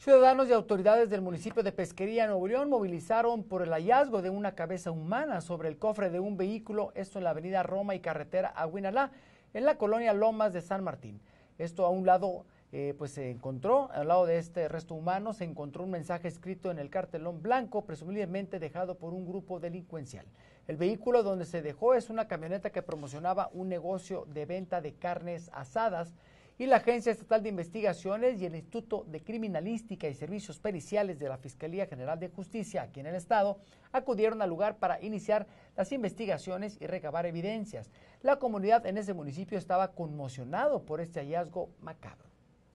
Ciudadanos y autoridades del municipio de Pesquería, Nuevo León, movilizaron por el hallazgo de una cabeza humana sobre el cofre de un vehículo, esto en la avenida Roma y carretera Aguinalá, en la colonia Lomas de San Martín. Esto a un lado, eh, pues se encontró, al lado de este resto humano, se encontró un mensaje escrito en el cartelón blanco, presumiblemente dejado por un grupo delincuencial. El vehículo donde se dejó es una camioneta que promocionaba un negocio de venta de carnes asadas y la Agencia Estatal de Investigaciones y el Instituto de Criminalística y Servicios Periciales de la Fiscalía General de Justicia aquí en el Estado acudieron al lugar para iniciar las investigaciones y recabar evidencias. La comunidad en ese municipio estaba conmocionado por este hallazgo macabro.